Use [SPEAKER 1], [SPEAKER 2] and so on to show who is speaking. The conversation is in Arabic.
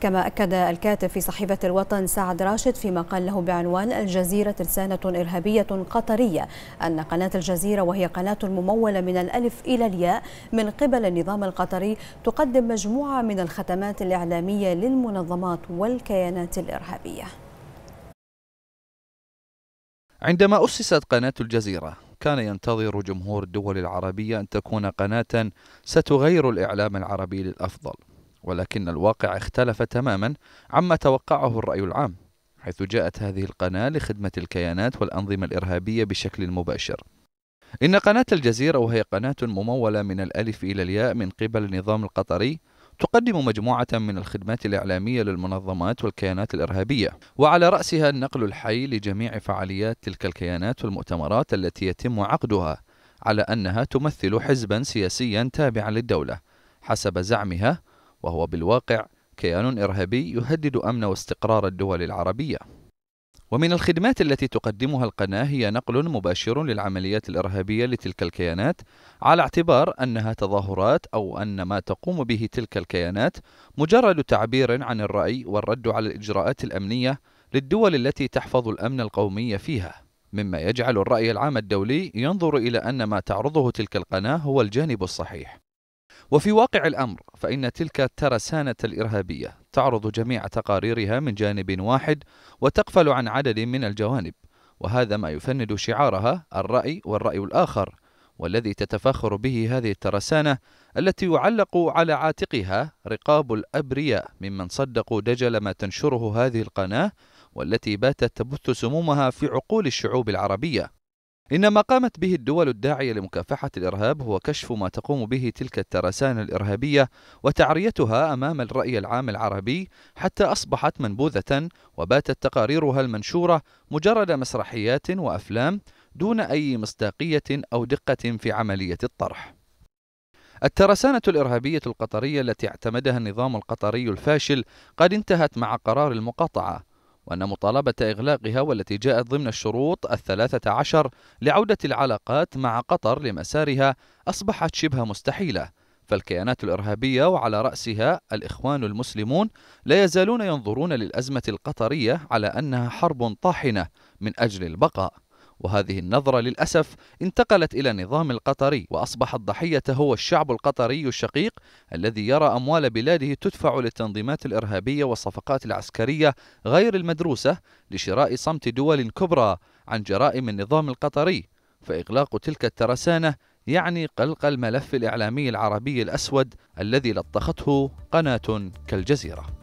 [SPEAKER 1] كما أكد الكاتب في صحيفة الوطن سعد راشد فيما قال له بعنوان الجزيرة ترسانة إرهابية قطرية أن قناة الجزيرة وهي قناة ممولة من الألف إلى الياء من قبل النظام القطري تقدم مجموعة من الختمات الإعلامية للمنظمات والكيانات الإرهابية
[SPEAKER 2] عندما أسست قناة الجزيرة كان ينتظر جمهور الدول العربية أن تكون قناة ستغير الإعلام العربي للأفضل ولكن الواقع اختلف تماما عما توقعه الرأي العام حيث جاءت هذه القناة لخدمة الكيانات والأنظمة الإرهابية بشكل مباشر إن قناة الجزيرة وهي قناة ممولة من الألف إلى الياء من قبل النظام القطري تقدم مجموعة من الخدمات الإعلامية للمنظمات والكيانات الإرهابية، وعلى رأسها النقل الحي لجميع فعاليات تلك الكيانات والمؤتمرات التي يتم عقدها، على أنها تمثل حزبا سياسيا تابعا للدولة، حسب زعمها، وهو بالواقع كيان إرهابي يهدد أمن واستقرار الدول العربية ومن الخدمات التي تقدمها القناة هي نقل مباشر للعمليات الإرهابية لتلك الكيانات على اعتبار أنها تظاهرات أو أن ما تقوم به تلك الكيانات مجرد تعبير عن الرأي والرد على الإجراءات الأمنية للدول التي تحفظ الأمن القومي فيها مما يجعل الرأي العام الدولي ينظر إلى أن ما تعرضه تلك القناة هو الجانب الصحيح وفي واقع الأمر فإن تلك الترسانة الإرهابية تعرض جميع تقاريرها من جانب واحد وتقفل عن عدد من الجوانب وهذا ما يفند شعارها الرأي والرأي الآخر والذي تتفاخر به هذه الترسانة التي يعلق على عاتقها رقاب الأبرياء ممن صدقوا دجل ما تنشره هذه القناة والتي باتت تبث سمومها في عقول الشعوب العربية إن ما قامت به الدول الداعية لمكافحة الإرهاب هو كشف ما تقوم به تلك الترسانة الإرهابية وتعريتها أمام الرأي العام العربي حتى أصبحت منبوذة وباتت تقاريرها المنشورة مجرد مسرحيات وأفلام دون أي مصداقية أو دقة في عملية الطرح. الترسانة الإرهابية القطرية التي اعتمدها النظام القطري الفاشل قد انتهت مع قرار المقاطعة وأن مطالبة إغلاقها والتي جاءت ضمن الشروط الثلاثة عشر لعودة العلاقات مع قطر لمسارها أصبحت شبه مستحيلة فالكيانات الإرهابية وعلى رأسها الإخوان المسلمون لا يزالون ينظرون للأزمة القطرية على أنها حرب طاحنة من أجل البقاء وهذه النظرة للأسف انتقلت إلى النظام القطري وأصبح الضحية هو الشعب القطري الشقيق الذي يرى أموال بلاده تدفع للتنظيمات الإرهابية والصفقات العسكرية غير المدروسة لشراء صمت دول كبرى عن جرائم النظام القطري فإغلاق تلك الترسانة يعني قلق الملف الإعلامي العربي الأسود الذي لطخته قناة كالجزيرة